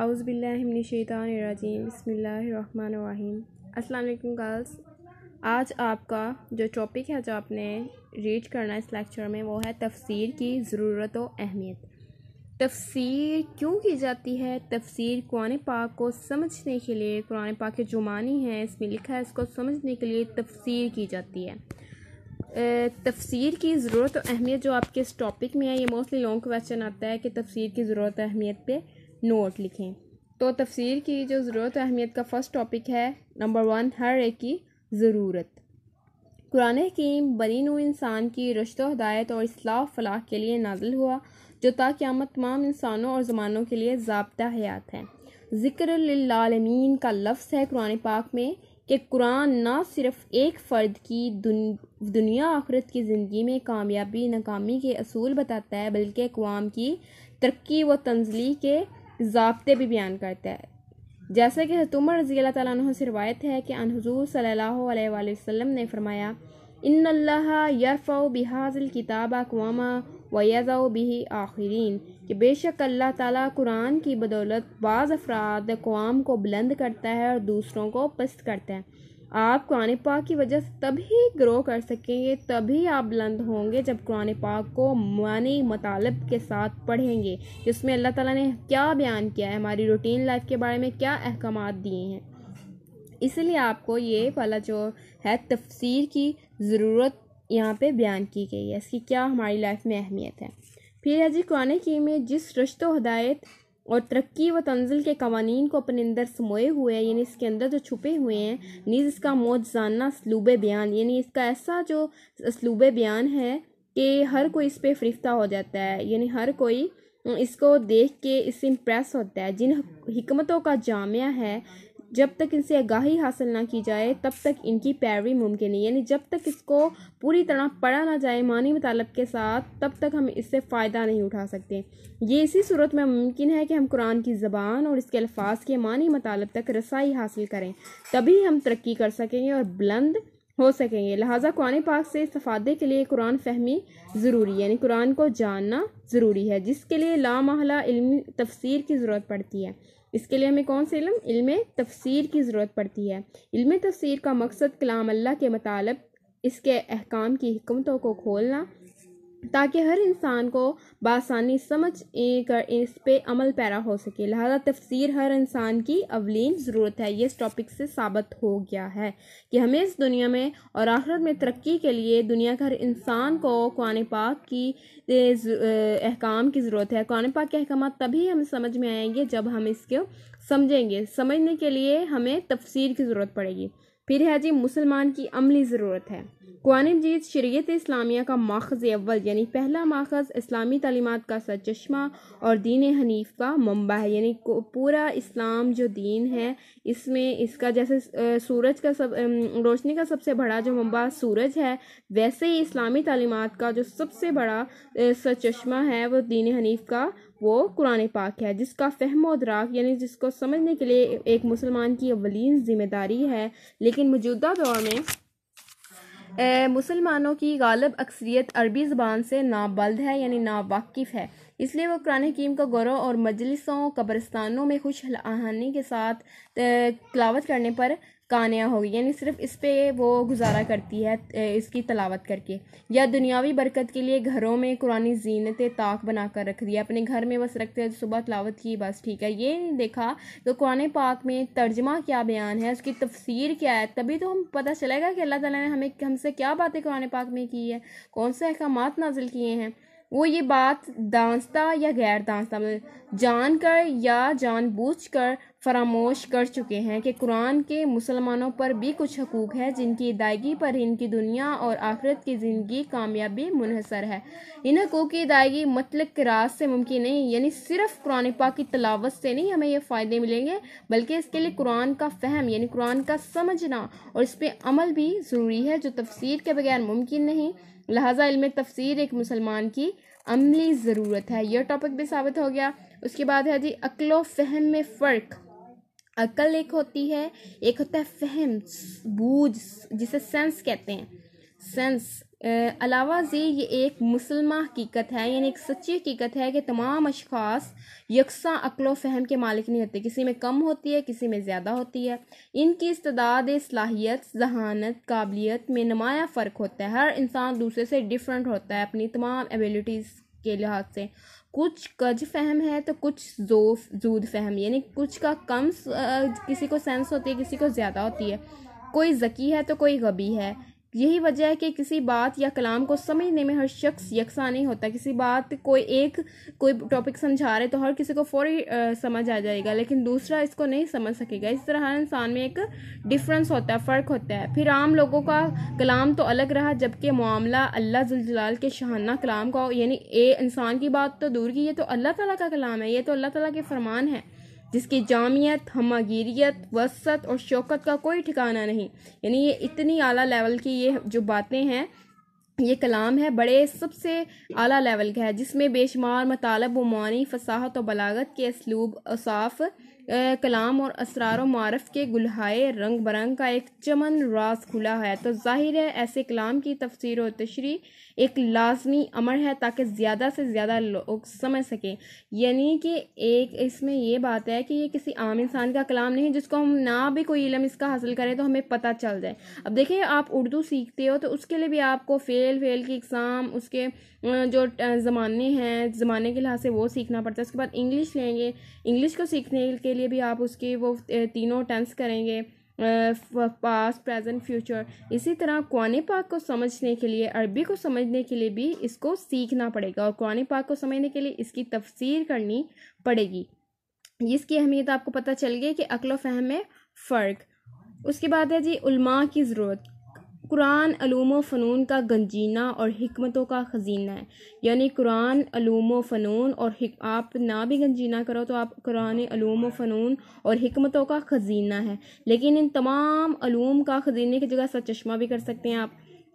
आउज़बिल्लिमिनशैतानरजीम बसमीम अल्लाम गर्ल्स आज आपका जो टॉपिक है जो आपने रीड करना है इस लेक्चर में वो है तफसीर की ज़रूरत व अहमियत तफसीर क्यों की जाती है तफसीर कुरान पाक को समझने के लिए कुरान पाक के जो मानी है इसमें लिखा है इसको समझने के लिए तफसीर की जाती है तफसीर की ज़रूरत व अहमियत जो आपके इस टॉपिक में है ये मोस्टली लॉन्ग क्वेश्चन आता है कि तफसीर की ज़रूरत अहमियत पर नोट लिखें तो तफसीर की जो ज़रूरत अहमियत का फ़र्स्ट टॉपिक है नंबर वन हर एक की ज़रूरत कुरान हकीम बरीन इंसान की रश्त हदायत और असलाह फलाह के लिए नाजिल हुआ जो ताक़्यामत तमाम इंसानों और ज़मानों के लिए जबता हयात है ज़िक्रमीन का लफ्ज़ है कुरान पाक में कि कुरान ना सिर्फ एक फ़र्द की दुन, दुनिया आखरत की ज़िंदगी में कामयाबी नाकामी के असूल बताता है बल्कि अवाम की तरक्की व तंजली के जबते भी बयान करता है जैसा कि हतुमर रजी अल्लाह से रवायत है कि अन हजूर ने फरमाया इन यरफ़ बिहाज़िल किताब अकवामा वज़ा बिही आखरीन कि बेशक अल्लाह ताला कुरान की बदौलत बाज़ अफराद अकवाम को बुलंद करता है और दूसरों को पस्त करता है आप कुरान पाक की वजह से तभी ग्रो कर सकेंगे तभी आप बुलंद होंगे जब कुरान पाक को मानी मतालब के साथ पढ़ेंगे जिसमें अल्लाह ताला ने क्या बयान किया है हमारी रूटीन लाइफ के बारे में क्या अहकाम दिए हैं इसलिए आपको ये वाला जो है तफसीर की ज़रूरत यहाँ पे बयान की गई है इसकी क्या हमारी लाइफ में अहमियत है फिर है जी कुरान की में जिस रश्त हदायत और तरक्की व तंजिल के कवानीन को अपने अंदर समोए हुए हैं यानी इसके अंदर जो छुपे हुए हैं नीज़ इसका जानना स्लूब बयान यानी इसका ऐसा जो स्लूब बयान है कि हर कोई इस पर फरिफ्ता हो जाता है यानी हर कोई इसको देख के इससे इम्प्रेस होता है जिन हमतों का जामिया है जब तक इनसे आगाही हासिल ना की जाए तब तक इनकी पैरवी मुमकिन है यानी जब तक इसको पूरी तरह पढ़ा ना जाए मानी मतलब के साथ तब तक हम इससे फ़ायदा नहीं उठा सकते ये इसी सूरत में मुमकिन है कि हम कुरान की ज़बान और इसके अल्फाज के मानी मतलब तक रसाई हासिल करें तभी हम तरक्की कर सकेंगे और बुलंद हो सकेंगे लिहाजा कुरान पाक से इस्तफ़ादे के लिए कुरान फहमी ज़रूरी है यानी कुरान को जानना ज़रूरी है जिसके लिए लामाला इल्मी तफसीर की ज़रूरत पड़ती है इसके लिए हमें कौन सा इलम इल्म तफसीर की ज़रूरत पड़ती है इल्म तफसीर का मकसद कलाम अल्लाह के मतलब इसके अहकाम की हमतों को खोलना ताकि हर इंसान को बासानी समझ कर इस पे अमल पैरा हो सके लिहाजा तफसीर हर इंसान की अवलीन ज़रूरत है ये इस टॉपिक से साबित हो गया है कि हमें इस दुनिया में और आखिरत में तरक्की के लिए दुनिया के हर इंसान को कुरान पाक की अहकाम की ज़रूरत है कुरान पाक के अहकाम तभी हम समझ में आएंगे जब हम इसको समझेंगे समझने के लिए हमें तफसीर की ज़रूरत पड़ेगी फिर है जी मुसलमान की अमली ज़रूरत है कुरान मजीद शरीत इस्लामिया का माखज़ अव्वल यानी पहला माखज़ इस्लामी तलीमत का सचमा चश्मा और दीन हनीफ का मुंबा है यानी पूरा इस्लाम जो दीन है इसमें इसका जैसे सूरज का सब रोशनी का सबसे बड़ा जो मुंबा सूरज है वैसे ही इस्लामी तलीमत का जो सबसे बड़ा सर चश्मा है वो दीन हनीफ का वो कुरान पाक है जिसका फहम दराक यानी जिसको समझने के लिए एक मुसलमान की अवलिन ज़िम्मेदारी है लेकिन मौजूदा दौर में मुसलमानों की गालब अक्सरियत अरबी ज़बान से नाबल्द है यानी नावाकिफ़ है इसलिए वो कुरान हकीम का गौरव और मजलिसों कब्रस्तानों में खुश आहानी के साथ तलावत करने पर कानिया हो गई यानी सिर्फ इस पे वो गुजारा करती है इसकी तलावत करके या दुनियावी बरकत के लिए घरों में कुरानी जीनत ताक बना कर रख दिया अपने घर में बस रखते हैं सुबह तलावत की बस ठीक है ये नहीं देखा तो कुरान पाक में तर्जमा क्या बयान है उसकी तफसीर क्या है तभी तो हम पता चलेगा कि अल्लाह ताला ने हमें हमसे क्या बातें कुरान पाक में की है कौन से अहकाम नाजिल किए हैं वो ये बात दांस्ता या गैर दांस्ता मतलब जान कर या जानबूझ कर फरामोश कर चुके हैं कि कुरान के मुसलमानों पर भी कुछ हकूक़ है जिनकी अदायगी पर इनकी दुनिया और आखिरत की ज़िंदगी कामयाबी मुनहसर है इन हकूक़ की अदायगी मतलब रास से मुमकिन नहीं यानी सिर्फ कुरान पाक की तलावत से नहीं हमें ये फ़ायदे मिलेंगे बल्कि इसके लिए कुरान का फ़हम यानी कुरान का समझना और इस पर अमल भी ज़रूरी है जो तफसीर के बगैर मुमकिन नहीं लिहाजा इल्म तफसीर एक मुसलमान की अमली ज़रूरत है यह टॉपिक भी साबित हो गया उसके बाद है जी अक्लो फहम में फ़र्क अकल एक होती है एक होता है फहम बूझ जिसे सेंस कहते हैं सेंस अलावा जे ये एक मुसलमा हकीकत है यानी एक सच्ची हकीकत है कि तमाम अशखास यकसा अक्ल फ़हम के मालिक नहीं होते किसी में कम होती है किसी में ज़्यादा होती है इनकी इस्तदाद सलाहियत जहानत काबिलियत में नमाया फ़र्क होता है हर इंसान दूसरे से डिफरेंट होता है अपनी तमाम एबिलिटीज़ के लिहाज से कुछ कज फहम है तो कुछ जो जूद फहम यानी कुछ का कम किसी को सेंस होती है किसी को ज़्यादा होती है कोई ज़की है तो कोई गबी है यही वजह है कि किसी बात या कलाम को समझने में हर शख्स यकसा नहीं होता किसी बात कोई एक कोई टॉपिक समझा रहे तो हर किसी को फौरी समझ आ जाएगा लेकिन दूसरा इसको नहीं समझ सकेगा इस तरह हर इंसान में एक डिफरेंस होता है फ़र्क होता है फिर आम लोगों का कलाम तो अलग रहा जबकि मामला अल्लाह जुलजलाल के शहाना कलाम का यानी ए इंसान की बात तो दूर की ये तो अल्लाह तला का कलाम है ये तो अल्लाह तला के फरमान है जिसकी जामियत हमगीरियत वसत और शौकत का कोई ठिकाना नहीं यानी ये इतनी आला लेवल की ये जो बातें हैं ये कलाम है बड़े सबसे आला लेवल का है जिसमें बेशुमार मतलब व मानी फसाहत और बलागत के इसलूब असाफ़ कलाम और असरार मारफ के गुलहाए रंग बरंग का एक चमन रास खुला है तो जाहिर है ऐसे कलाम की तफसीर व तशरी एक लाजमी अमर है ताकि ज़्यादा से ज़्यादा लोग समझ सकें यानी कि एक इसमें यह बात है कि ये किसी आम इंसान का कलाम नहीं जिसको हम ना भी कोई इलम इसका हासिल करें तो हमें पता चल जाए अब देखिए आप उर्दू सीखते हो तो उसके लिए भी आपको फ़ेल फेल की एग्ज़ाम उसके जो ज़माने हैं ज़माने के लिहाज से वो सीखना पड़ता है उसके बाद इंग्लिश लेंगे इंग्लिश को सीखने के लिए भी आप उसकी वो तीनों टेंस करेंगे पास प्रेजेंट फ्यूचर इसी तरह कुरान पाक को समझने के लिए अरबी को समझने के लिए भी इसको सीखना पड़ेगा और कुरान पाक को समझने के लिए इसकी तफसीर करनी पड़ेगी इसकी अहमियत आपको पता चल गई कि अकल फहम में फ़र्क उसके बाद है जी उल्मा की ज़रूरत कुरान अलूम फ़नून का गंजीना और हमतों का ख़जीना है यानी कुरान अलूम फ़नून और आप ना भी गंजीना करो तो आप कुरान अलूम फ़नून और हमतों का ख़जीना है लेकिन इन तमाम अलूम का ख़जीने की जगह सा चश्मा भी कर सकते हैं आप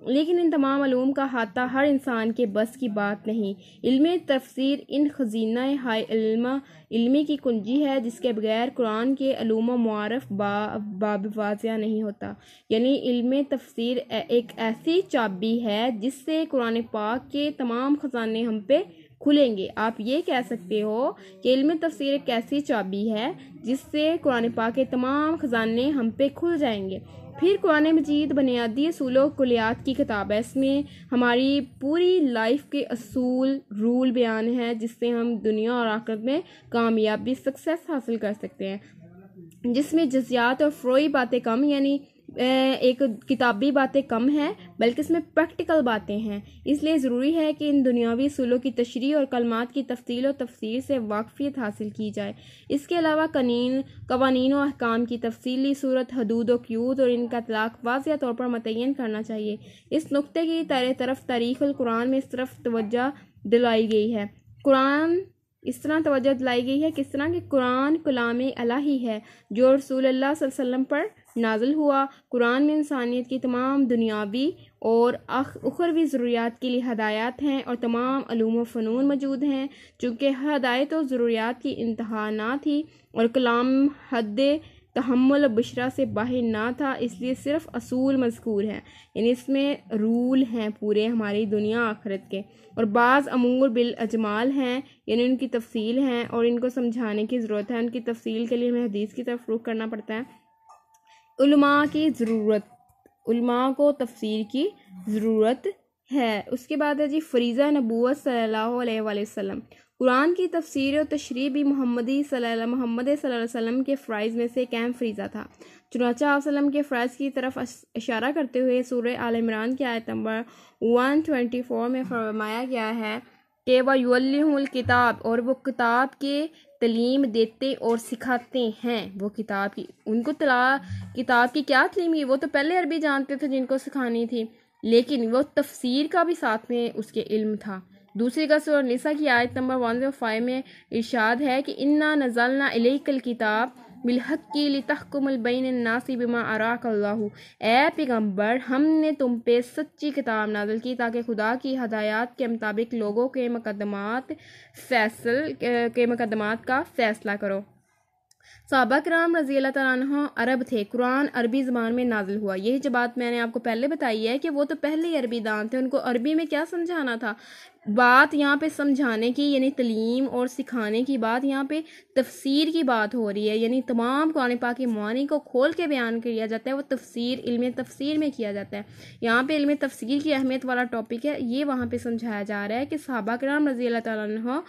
लेकिन इन तमाम अलूम का हाथा हर इंसान के बस की बात नहीं इल्म तफसर इन खजीना हायमा इल्मी की कुंजी है जिसके बगैर कुरान के अलूम मारफ बाब वाजिया नहीं होता यानी इल्म तफसर एक ऐसी चाबी है जिससे कुरान पाक के तमाम ख़जाने हम पे खुलेंगे आप ये कह सकते हो कि इल्म तफसर एक ऐसी चाबी है जिससे कुरान पाक के तमाम ख़जाने हम पे खुल जाएंगे फिर कुरान मजीद बुनियादी असूलों कुलियात की किताब है इसमें हमारी पूरी लाइफ के असूल रूल बयान है जिससे हम दुनिया और आखिरत में कामयाबी सक्सेस हासिल कर सकते हैं जिसमें जजियात और फ्रोई बातें कम यानी एक किताबी बातें कम हैं बल्कि इसमें प्रैक्टिकल बातें हैं इसलिए ज़रूरी है कि इन दुनियावी असूलों की तशरी और कलमात की तफसील और तफसीर से वाकफियत हासिल की जाए इसके अलावा कनीन कवानीन और अहकाम की तफसीली सूरत हदूद और क्यूद और इनका तलाक वाज तौर पर मतयन करना चाहिए इस नुक़े की तरह तरफ तारीख़ कुरान में इस तरफ तोज्जह दिलाई गई है कुरान इस तरह तोज्जह दिलाई गई है किस तरह की कुरान कलाम अला ही है जो रसूल अल्लाह वसल्लम पर नाजल हुआ कुरान में इंसानियत की तमाम दुनियावी और उखरवी ज़रूरियात के लिए हदायत हैं और तमाम अलूम फ़नून मौजूद हैं चूँकि हदायत और ज़रूरियात की इंतहा ना थी और कलाम हद तहमल बशरा से बाहर ना था इसलिए सिर्फ असूल मजकूर हैं यानी इसमें रूल हैं पूरे हमारी दुनिया आखरत के और बाज़ अमूर बिल अजमाल हैं यानी उनकी तफसील हैं और इनको समझाने की ज़रूरत है उनकी तफसील के लिए हमें हदीस की तरफ रुख करना पड़ता है उलमा की ज़रूरत उलमा को तफसीर की ज़रूरत है उसके बाद है जी फरीज़ा नबूत सल्लल्लाहु अलैहि वसल्लम कुरान की तफसीर और तशरी भी मोहम्मदी सल्ला मोहम्मद वसल्लम के फ़्राइज़ में से कैम फरीज़ा था चुनाचा वसल्लम के फ़्राइज़ की तरफ इशारा करते हुए सूर्य आल इमरान के वन ट्वेंटी फोर में फरमाया गया है के किताब और वो किताब के तलीम देते और सिखाते हैं वो किताब की उनको तला किताब की क्या तलीम है वो तो पहले अरबी जानते थे जिनको सिखानी थी लेकिन वो तफसीर का भी साथ में उसके इल्म था दूसरी का निसा की आयत नंबर वन फाइव में इर्शाद है कि इन्ना नजलना इलेकल किताब बिलहक्की नासी बिमा अराक अल्लाह ए पैगम्बर हमने तुम पे सच्ची किताब नाजल की ताकि खुदा की हदायत के मुताबिक लोगों के मुकदमात फैसल के मुकदमात का फ़ैसला करो साहबा राम रजी अल्लाह अरब थे कुरान अरबी ज़बान में नाजिल हुआ यही जो बात मैंने आपको पहले बताई है कि वो तो पहले ही अरबी दान थे उनको अरबी में क्या समझाना था बात यहाँ पे समझाने की यानी तलीम और सिखाने की बात यहाँ पे तफसीर की बात हो रही है यानी तमाम कुरान पा के मानी को खोल के बयान किया जाता है वो तफसीर इल्म तफसीर में किया जाता है यहाँ पे इल्म तफसीर की अहमियत वाला टॉपिक है ये वहाँ पे समझाया जा रहा है कि साहबा कराम रजी अल्लाह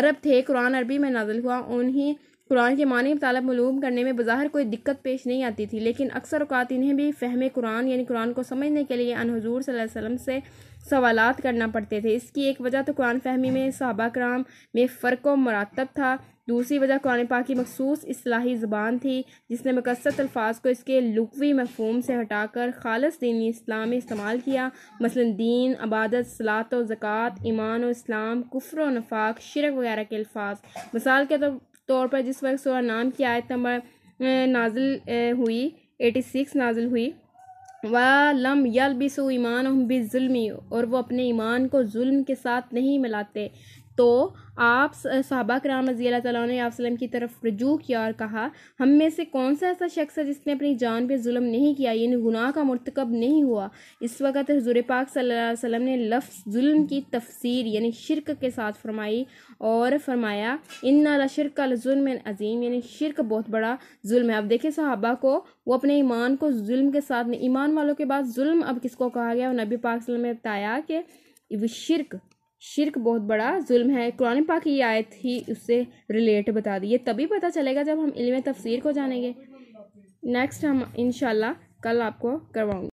अरब थे कुरान अरबी में नाजल हुआ उन्हीं कुरान के मानी तालब मलूम करने में बाहर कोई दिक्कत पेश नहीं आती थी लेकिन अक्सर अवत इन्हें भी फ़हम कुरान यानी कुरान को समझने के लिए अन हजूर से सवाल करना पड़ते थे इसकी एक वजह तो कुरान फहमी में सहाबा कराम में फ़र्क व मरातब था दूसरी वजह कुरान पाक की मखसूस असलाही ज़बान थी जिसने मकसद अल्फाज को इसके लुकवी मफहम से हटाकर खालस दीनी इस्लाम में इस्तेमाल किया मसलन दीन अबादत सलात व ज़क़़त ईमान व इस्लाम कुफर व नफाक शिरक वगैरह के अल्फाज मिसाल के तौर तौर पर जिस वक्त सोलह नाम की आयत नंबर नाजिल हुई एटी सिक्स नाजिल हुई व लम यल बिसो ईमान बिजुल्मी और वो अपने ईमान को जुल्म के साथ नहीं मिलाते तो आप सहाबा कराम रजी अल्लाह ने की तरफ रजू किया और कहा हम में से कौन सा ऐसा शख्स है जिसने अपनी जान पर म नहीं किया यानी गुनाह का मरतकब नहीं हुआ इस वक्त हजूर पाक सल्लल्लाहु अलैहि वसल्लम ने लफ्ज़ म की तफसीर यानी शिरक के साथ फरमाई और फरमाया इन नाला शिरक का जुल्म अजीम यानी शिरक बहुत बड़ा जुल्म है अब देखें साहबा को वो अपने ईमान को म के साथ ईमान वालों के बाद म अब किसको कहा गया और नबी पाक ने बताया कि शिरक शिरक बहुत बड़ा जुल्म है कुरान पाक की आयत ही उससे रिलेट बता दी ये तभी पता चलेगा जब हम इल्म तफसीर को जानेंगे नेक्स्ट हम इनशाला कल आपको करवाऊँगी